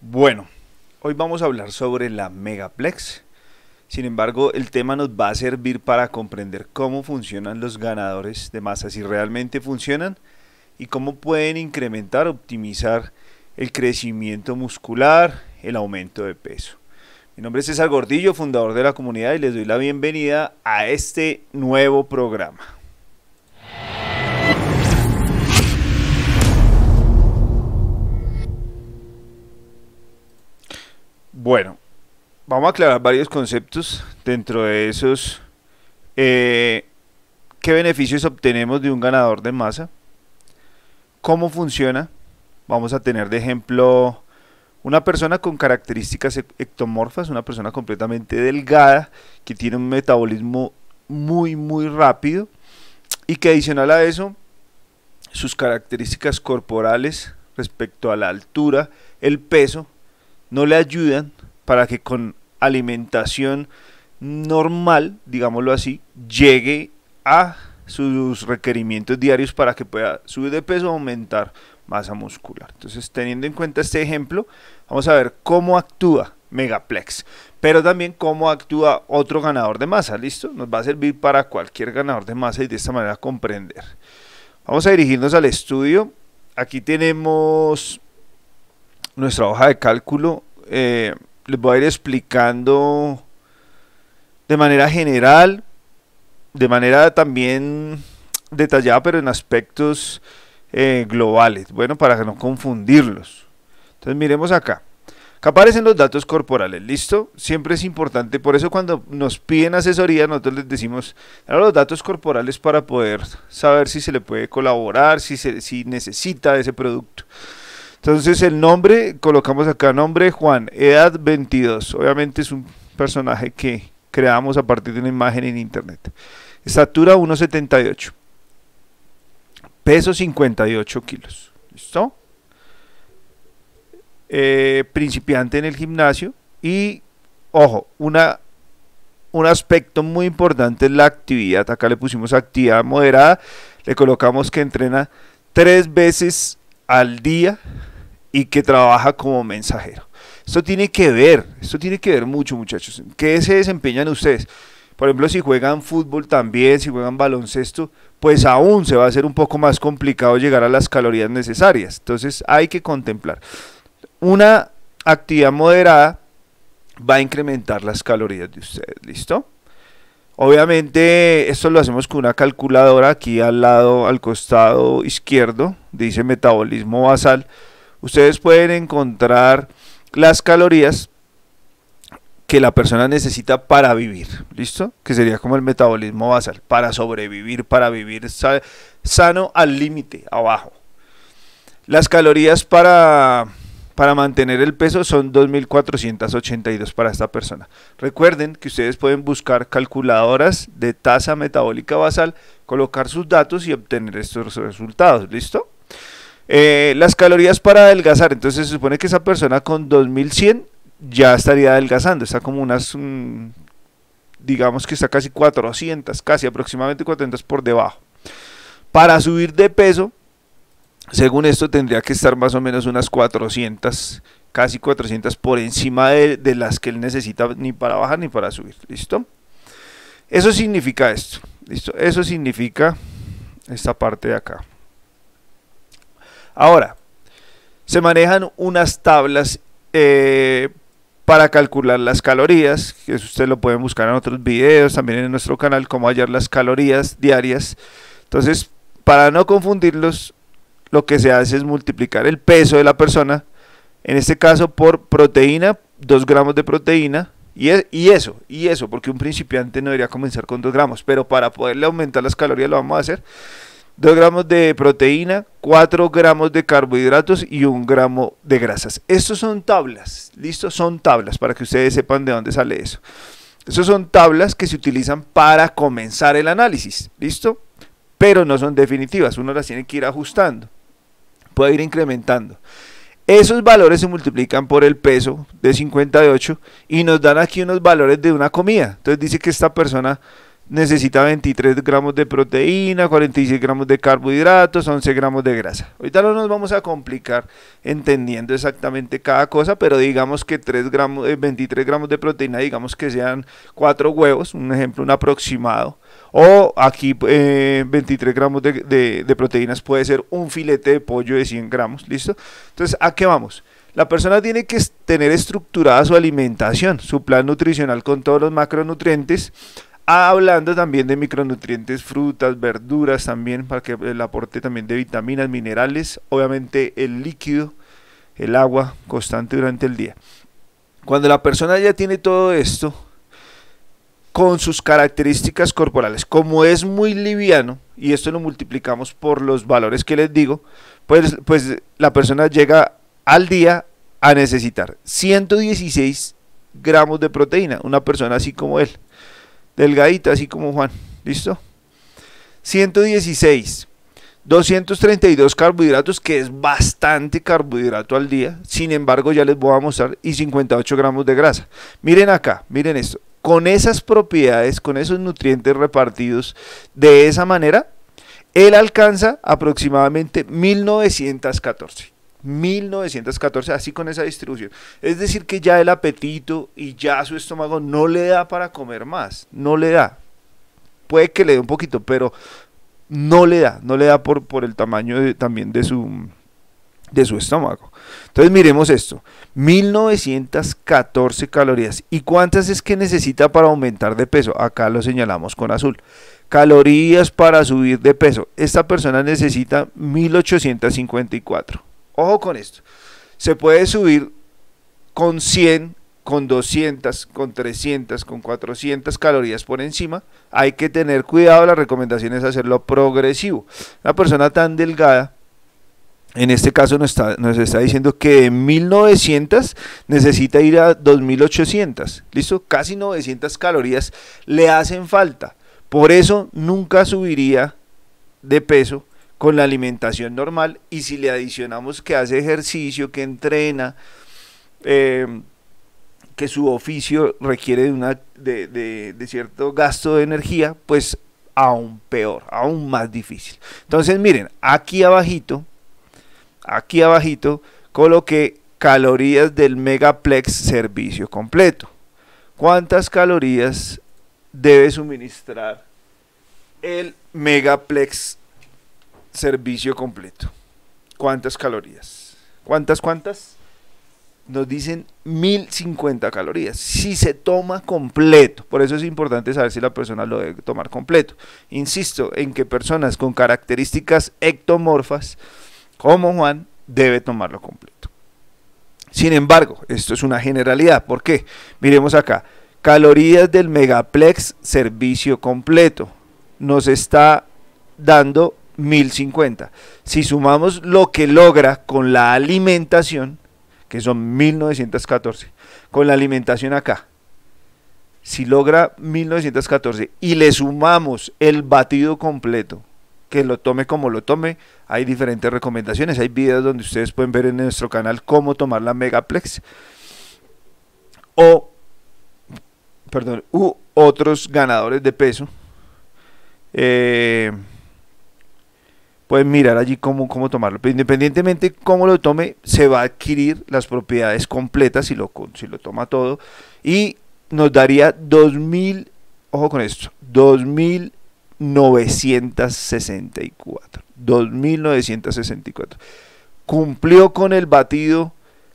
Bueno, hoy vamos a hablar sobre la Megaplex. Sin embargo, el tema nos va a servir para comprender cómo funcionan los ganadores de masa, si realmente funcionan y cómo pueden incrementar, optimizar el crecimiento muscular, el aumento de peso. Mi nombre es César Gordillo, fundador de la comunidad, y les doy la bienvenida a este nuevo programa. Bueno, vamos a aclarar varios conceptos dentro de esos. Eh, ¿Qué beneficios obtenemos de un ganador de masa? ¿Cómo funciona? Vamos a tener de ejemplo una persona con características e-, ectomorfas, una persona completamente delgada, que tiene un metabolismo muy, muy rápido y que adicional a eso, sus características corporales respecto a la altura, el peso, no le ayudan para que con alimentación normal, digámoslo así, llegue a sus requerimientos diarios para que pueda subir de peso o aumentar masa muscular. Entonces, teniendo en cuenta este ejemplo, vamos a ver cómo actúa Megaplex, pero también cómo actúa otro ganador de masa, ¿listo? Nos va a servir para cualquier ganador de masa y de esta manera comprender. Vamos a dirigirnos al estudio. Aquí tenemos nuestra hoja de cálculo, eh, les voy a ir explicando de manera general, de manera también detallada, pero en aspectos eh, globales, bueno, para no confundirlos. Entonces miremos acá. Acá aparecen los datos corporales, ¿listo? Siempre es importante, por eso cuando nos piden asesoría, nosotros les decimos los datos corporales para poder saber si se le puede colaborar, si, se, si necesita ese producto. Entonces el nombre, colocamos acá nombre Juan, edad 22. Obviamente es un personaje que creamos a partir de una imagen en internet. Estatura 1,78. Peso 58 kilos. ¿Listo? Eh, principiante en el gimnasio. Y, ojo, una, un aspecto muy importante es la actividad. Acá le pusimos actividad moderada. Le colocamos que entrena tres veces al día y que trabaja como mensajero. Esto tiene que ver, esto tiene que ver mucho muchachos. ¿Qué se desempeñan ustedes? Por ejemplo, si juegan fútbol también, si juegan baloncesto, pues aún se va a hacer un poco más complicado llegar a las calorías necesarias. Entonces hay que contemplar. Una actividad moderada va a incrementar las calorías de ustedes, ¿listo? Obviamente esto lo hacemos con una calculadora aquí al lado, al costado izquierdo, dice metabolismo basal ustedes pueden encontrar las calorías que la persona necesita para vivir, ¿listo? Que sería como el metabolismo basal, para sobrevivir, para vivir sano al límite, abajo. Las calorías para, para mantener el peso son 2.482 para esta persona. Recuerden que ustedes pueden buscar calculadoras de tasa metabólica basal, colocar sus datos y obtener estos resultados, ¿listo? Eh, las calorías para adelgazar, entonces se supone que esa persona con 2100 ya estaría adelgazando, está como unas, mm, digamos que está casi 400, casi aproximadamente 400 por debajo. Para subir de peso, según esto tendría que estar más o menos unas 400, casi 400 por encima de, de, las que él necesita ni para bajar ni para subir. ¿Listo? Eso significa esto. ¿Listo? Eso significa esta parte de acá. Ahora, se manejan unas tablas eh, para calcular las calorías, que ustedes lo pueden buscar en otros videos, también en nuestro canal, cómo hallar las calorías diarias. Entonces, para no confundirlos, lo que se hace es multiplicar el peso de la persona, en este caso por proteína, 2 gramos de proteína, y, e, y eso, y eso, porque un principiante no debería comenzar con 2 gramos, pero para poderle aumentar las calorías lo vamos a hacer 2 gramos de proteína, 4 gramos de carbohidratos y 1 gramo de grasas. Estos son tablas, ¿listo? Son tablas para que ustedes sepan de dónde sale eso. Estos son tablas que se utilizan para comenzar el análisis, ¿listo? Pero no son definitivas, uno las tiene que ir ajustando, puede ir incrementando. Esos valores se multiplican por el peso de 58 y nos dan aquí unos valores de una comida. Entonces dice que esta persona necesita 23 gramos de proteína, 46 gramos de carbohidratos, 11 gramos de grasa. Ahorita no nos vamos a complicar entendiendo exactamente cada cosa, pero digamos que 3 gramos, 23 eh, gramos de proteína, digamos que sean 4 huevos, un ejemplo, un aproximado. O aquí 23 eh, gramos de, de proteínas puede ser un filete de pollo de 100 gramos, ¿listo? Entonces, ¿a qué vamos? La persona tiene que tener estructurada su alimentación, su plan nutricional con todos los macronutrientes Hablando también de micronutrientes, frutas, verduras también, para que el aporte también de vitaminas, minerales, obviamente el líquido, el agua constante durante el día. Cuando la persona ya tiene todo esto, con sus características corporales, como es muy liviano, y esto lo multiplicamos por los valores que les digo, pues, pues la persona llega al día a necesitar 116 gramos de proteína, una persona así como él delgadita, así como Juan. ¿Listo? 116. 232 carbohidratos, que es bastante carbohidrato al día. Sin embargo, ya les voy a mostrar. Y 58 gramos de grasa. Miren acá, miren esto. Con esas propiedades, con esos nutrientes repartidos de esa manera, él alcanza aproximadamente 1914. 1914, así con esa distribución. Es decir, que ya el apetito y ya su estómago no le da para comer más, no le da. Puede que le dé un poquito, pero no le da, no le da por, por el tamaño también de su, de su estómago. Entonces miremos esto, 1914 calorías. ¿Y cuántas es que necesita para aumentar de peso? Acá lo señalamos con azul. Calorías para subir de peso. Esta persona necesita 1854. Ojo con esto. Se puede subir con 100, con 200, con 300, con 400 calorías por encima. Hay que tener cuidado. La recomendación es hacerlo progresivo. Una persona tan delgada en este caso nos está, nos está, diciendo que de 1900 necesita ir a 2800, ¿listo? Casi 900 calorías le hacen falta. Por eso nunca subiría de peso con la alimentación normal y si le adicionamos que hace ejercicio, que entrena, em, que su oficio requiere de, una, de, cierto gasto de energía, pues aún peor, aún más difícil. Entonces miren, aquí abajito, aquí abajito coloqué calorías del Megaplex servicio completo. ¿Cuántas calorías debe suministrar el Megaplex servicio completo. ¿Cuántas calorías? ¿Cuántas, cuántas? Nos dicen 1050 calorías. Si se toma completo. Por eso es importante saber si la persona lo debe tomar completo. Insisto en que personas con características ectomorfas, como Juan, debe tomarlo completo. Sin embargo, esto es una generalidad. ¿Por qué? Miremos acá. Calorías del Megaplex servicio completo. Nos está dando 1050. Si sumamos lo que logra con la alimentación, que son 1914, con la alimentación acá, si logra 1914 y le sumamos el batido completo, que lo tome como lo tome, hay diferentes recomendaciones, hay videos donde ustedes pueden ver en nuestro canal cómo tomar la Megaplex o perdón, u otros ganadores de peso. Eh, pueden mirar allí cómo, cómo tomarlo. Pero independientemente cómo lo tome, se va a adquirir las propiedades completas si lo, si lo toma todo. Y nos daría 2.000, ojo con esto, 2.964. 2.964. Cumplió con el batido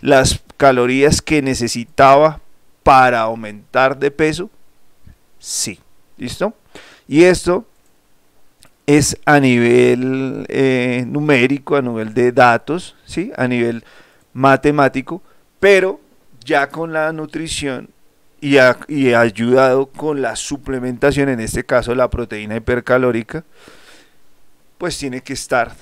las calorías que necesitaba para aumentar de peso. Sí, ¿listo? Y esto es a nivel eh, numérico, a nivel de datos, ¿sí? a nivel matemático, pero ya con la nutrición y, ayudado con la suplementación, en este caso la proteína hipercalórica, pues tiene que estar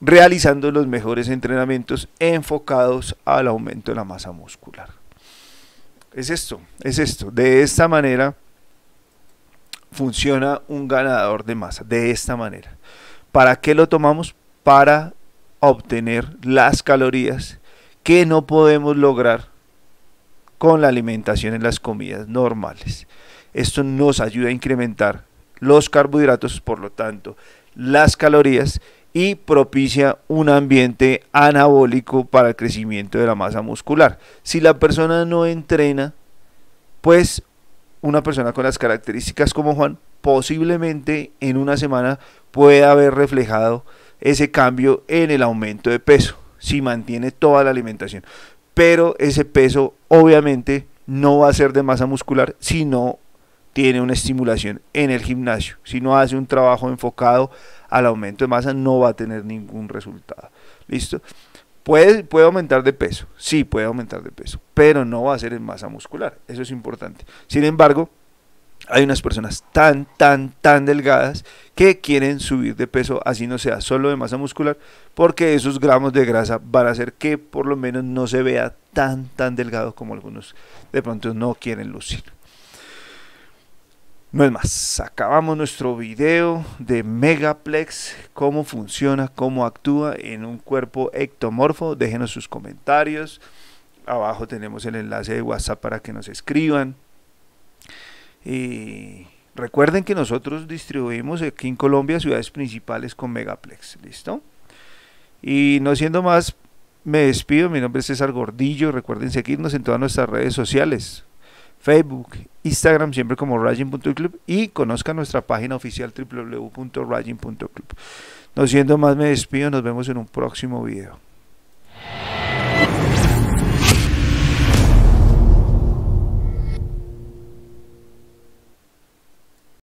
realizando los mejores entrenamientos enfocados al aumento de la masa muscular. Es esto, es esto. De esta manera funciona un ganador de masa de esta manera. ¿Para qué lo tomamos? Para obtener las calorías que no podemos lograr con la alimentación en las comidas normales. Esto nos ayuda a incrementar los carbohidratos, por lo tanto, las calorías y propicia un ambiente anabólico para el crecimiento de la masa muscular. Si la persona no entrena, pues una persona con las características como Juan posiblemente en una semana pueda haber reflejado ese cambio en el aumento de peso, si mantiene toda la alimentación. Pero ese peso obviamente no va a ser de masa muscular si no tiene una estimulación en el gimnasio. Si no hace un trabajo enfocado al aumento de masa, no va a tener ningún resultado. ¿Listo? Puede, aumentar de peso, sí, puede aumentar de peso, pero no va a ser en masa muscular, eso es importante. Sin embargo, hay unas personas tan, tan, tan delgadas que quieren subir de peso, así no sea solo de masa muscular, porque esos gramos de grasa van a hacer que por lo menos no se vea tan, tan delgado como algunos de pronto no quieren lucir. No es más, acabamos nuestro video de Megaplex, cómo funciona, cómo actúa en un cuerpo ectomorfo. Déjenos sus comentarios. Abajo tenemos el enlace de WhatsApp para que nos escriban. Y recuerden que nosotros distribuimos aquí en Colombia ciudades principales con Megaplex. ¿Listo? Y no siendo más, me despido. Mi nombre es César Gordillo. Recuerden seguirnos en todas nuestras redes sociales. Facebook, Instagram, siempre como Raging.club y conozca nuestra página oficial www.raging.club. No siendo más, me despido, nos vemos en un próximo video.